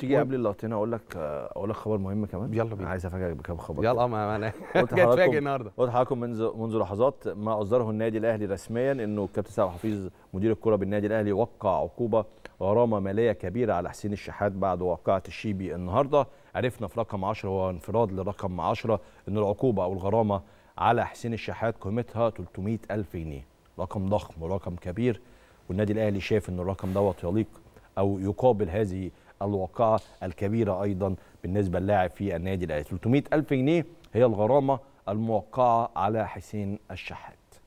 تيجي قبل اللقطتين اقول لك اقول لك خبر مهم كمان يلا بينا عايز افاجئك بكام خبر يلا ما انا هتفاجئ النهارده قلت لحضراتكم منذ منذ لحظات ما اصدره النادي الاهلي رسميا انه الكابتن سعد حفيظ مدير الكره بالنادي الاهلي وقع عقوبه غرامه ماليه كبيره على حسين الشحات بعد واقعه الشيبي النهارده عرفنا في رقم 10 هو انفراد لرقم 10 ان العقوبه او الغرامه على حسين الشحات قيمتها 300000 جنيه رقم ضخم ورقم كبير والنادي الاهلي شايف ان الرقم دوت يليق او يقابل هذه الواقعة الكبيرة أيضا بالنسبة للاعب في النادي الأهلي 300 ألف جنيه هي الغرامة الموقعة على حسين الشحات